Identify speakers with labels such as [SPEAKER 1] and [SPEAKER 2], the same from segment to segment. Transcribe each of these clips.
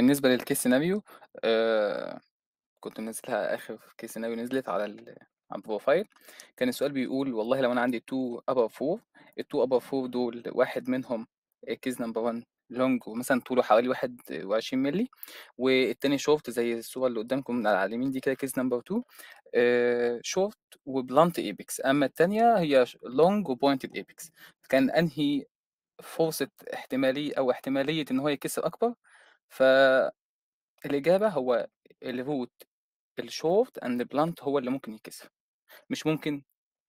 [SPEAKER 1] بالنسبة للكيس سيناريو آه كنت منزلها آخر كيس سيناريو نزلت على ال... على البروفايل كان السؤال بيقول والله لو أنا عندي 2 above 4 ال 2 فور 4 دول واحد منهم كيس نمبر 1 لونج ومثلا طوله حوالي 21 مللي والتاني شورت زي الصورة اللي قدامكم على اليمين دي كده كيس نمبر 2 شورت وبلانت ايبكس اما التانية هي لونج وبوينتد ايبكس كان انهي فرصة احتمالية او احتمالية ان هو يكسر اكبر فالإجابة هو اللي هو الشورت اند بلانت هو اللي ممكن يكسب مش ممكن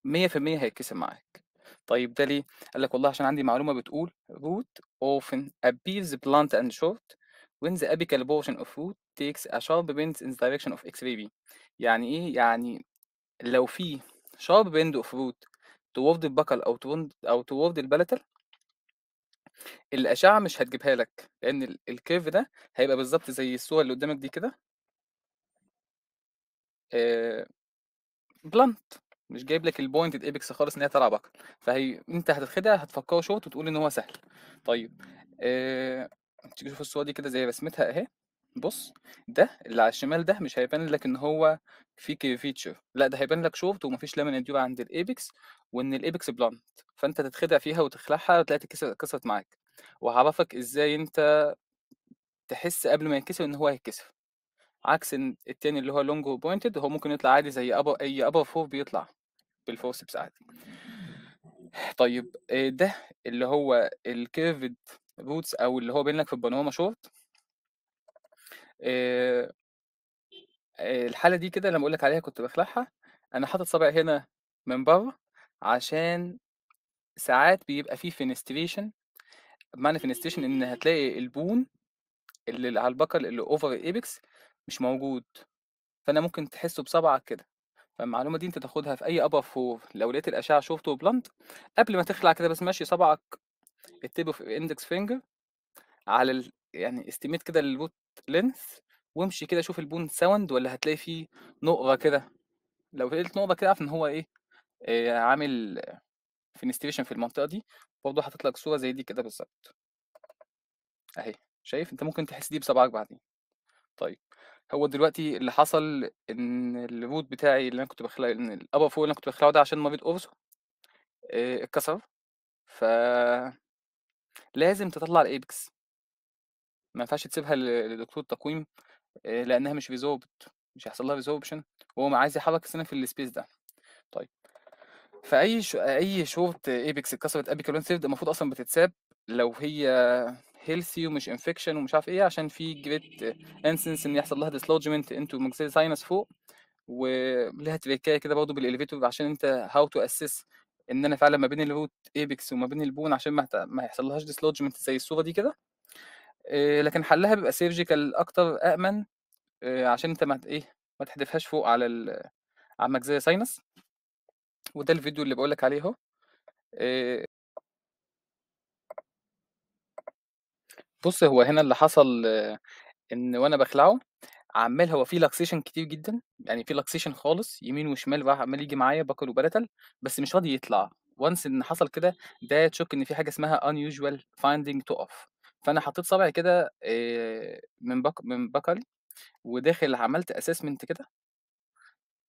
[SPEAKER 1] مية في 100% هيتكسب معاك طيب ده ليه؟ قال لك والله عشان عندي معلومة بتقول root often appears blunt and short when the apical portion of root takes a sharp bend in the direction of x ray b يعني ايه؟ يعني لو في sharp bend of root toward the البكل او toward او toward البلتل الأشعة مش هتجيبها لك لأن الكيرف ده هيبقى بالظبط زي الصورة اللي قدامك دي كده بلانت مش جايب لك البوينت ايبكس خالص ان هي تلعب عقل فهي انت هتاخدها هتفكره شوت وتقول ان هو سهل طيب آه... تشوف الصوره دي كده زي رسمتها اهي بُص، ده اللي على الشمال ده مش هيبان لك إن هو في ك لأ، ده هيبان لك شورت ومفيش لامن منديل عند الايبكس وإن الايبكس بلانت فأنت تتخدع فيها وتخلعها وتلاقي اتكس اتكسرت معاك، وهعرفك إزاي أنت تحس قبل ما يتكسر إن هو هيتكسر، عكس إن التاني اللي هو لونج بوينتد هو ممكن يطلع عادي زي أبو أي upper فور بيطلع بالforceps عادي. طيب آه، ده اللي هو الكيرفد روتس أو اللي هو باين لك في البانوراما شورت الحالة دي كده لمّا أقول لك عليها كنت بخلعها أنا حاطط صابعي هنا من برّه، عشان ساعات بيبقى فيه فينستريشن معنى فينستريشن إن هتلاقي البون اللي على البَقَل اللي اوفر الApex مش موجود، فأنا ممكن تحسه بصبعك كده، فالمعلومة دي أنت تاخدها في أي upper فور لو لقيت الأشعة short وblunt قبل ما تخلع كده بس ماشي صبعك التيب of index finger على ال يعني استيميت كده للroot لينث وامشي كده شوف البون ساوند ولا هتلاقي فيه نقره كده لو لقيت نقره كده اعرف ان هو ايه آه عامل فينستريشن في المنطقه دي برضه حاطط لك صوره زي دي كده بالظبط اهي شايف انت ممكن تحس دي بصبعك بعدين طيب هو دلوقتي اللي حصل ان الروت بتاعي اللي انا كنت بخلعه ان الابر فوق اللي انا كنت بخلعه ده عشان مريض اورزو آه، اتكسر ف لازم تطلع الايبكس ما ينفعش تسيبها لدكتور التقويم آه، لانها مش ريزوربد مش هيحصل لها ريزوربشن وهو عايز يحرك السنه في السبيس ده طيب فاي شو... اي شورت ايبكس اتكسرت ابيكالون سيرد المفروض اصلا بتتساب لو هي هيلثي ومش انفكشن ومش عارف ايه عشان في جريت انسنس ان يحصل لها ديسلوجمنت انتو ماكسيل ساينس فوق ولها تريكايه كده برضه بالاليفيتور عشان انت هاو تو اسس ان انا فعلا ما بين الروت ايبكس وما بين البون عشان ما, ما يحصل لهاش ديسلوجمنت زي الصوره دي كده آه، لكن حلها بيبقى سيرجيكال اكتر امن آه، عشان انت ما ايه ما تحدفهاش فوق على على المجزيه ساينس وده الفيديو اللي بقولك عليه اهو آه. بص هو هنا اللي حصل ان وانا بخلعه عمال هو في لاكسيشن كتير جدا يعني في لاكسيشن خالص يمين وشمال راح عمال يجي معايا بكر وبرتل بس مش راضي يطلع وانس ان حصل كده ده تشك ان في حاجه اسمها unusual finding to off فأنا حطيت صابعي كده من بك من بقري، وداخل عملت اسسمنت كده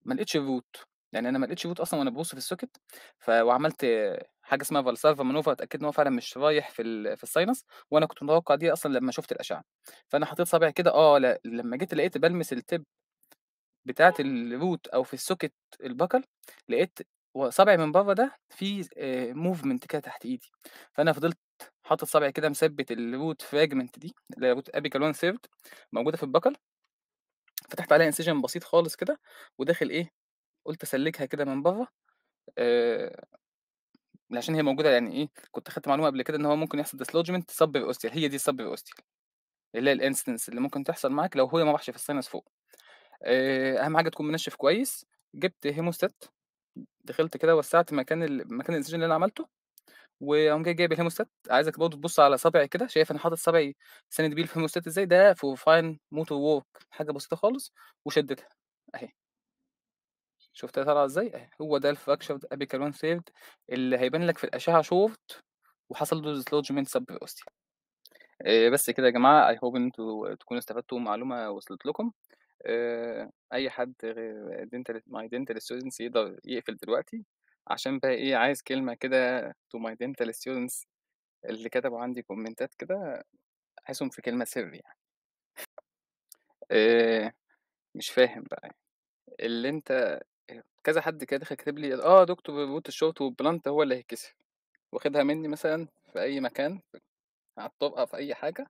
[SPEAKER 1] ما لقيتش root، يعني أنا ما لقيتش root أصلًا وأنا ببص في السوكت ف وعملت حاجة اسمها فالسالفا مانوفا اتاكد إن هو فعلًا مش رايح في ال في الساينس وأنا كنت متوقع دي أصلًا لمّا شُفت الأشعة، فأنا حطيت صابعي كده آه ل لمّا جيت لقيت بلمس التب بتاعت الروت أو في السوكت الbuccal لقيت صبعي صابعي من برّه ده في موفمنت كده تحت إيدي، فأنا فضلت حاطط صبعي كده مثبت الروت فراجمنت دي اللي هي روت ابيكال 1 ثيرد موجوده في البكل فتحت عليها انسيجن بسيط خالص كده وداخل ايه قلت اسلكها كده من بره آه عشان هي موجوده يعني ايه كنت اخدت معلومه قبل كده ان هو ممكن يحصل ديسلوجمنت سب اوستيال هي دي السب اوستيال اللي هي الانستنس اللي ممكن تحصل معاك لو هو ما راحش في الساينس فوق آه اهم حاجه تكون منشف كويس جبت هيموستات دخلت كده وسعت مكان ال... مكان الانسجن اللي انا عملته وقام جاي جايب الهيموستات عايزك برضه تبص على صبعي كده شايف انا حاطط صبعي ساند بيه الهيموستات ازاي ده في فاين موتور وورك حاجه بسيطه خالص وشدتها اهي شفتها طالعه ازاي اهي هو ده الفراكشر ابيكال وان ثيرد اللي هيبان لك في الاشعه شورت وحصل له ديسلوجمنت سب اوستيا بس كده يا جماعه اي هوب ان انتوا تكونوا استفدتوا معلومه وصلت لكم آه، اي حد غير دينتال ماي دينتال ستودنتس يقدر يقفل دلوقتي عشان بقى إيه، عايز كلمة كده to my dental students اللي كتبوا عندي كومنتات كده، عايزهم في كلمة سر يعني. مش فاهم بقى يعني، اللي أنت كذا حد كده دخل كاتب لي آه دكتور بوت الشوت والبلانت هو اللي هيتكسف، واخدها مني مثلًا في أي مكان، على الطبقة في أي حاجة،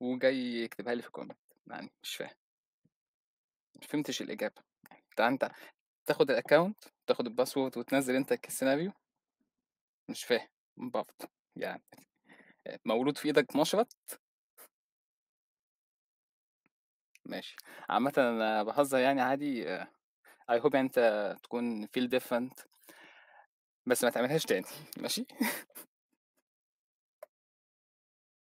[SPEAKER 1] وجاي يكتبها لي في كومنت يعني مش فاهم. مش فهمتش الإجابة، يعني أنت أنت تاخد الاكونت تاخد الباسورد وتنزل انت السيناريو مش فاهم برضه يعني مولود في ايدك مشرط ماشي عامة انا بهزر يعني عادي اي آه، يعني هوب انت تكون فيل ديفرنت بس ما تعملهاش تاني ماشي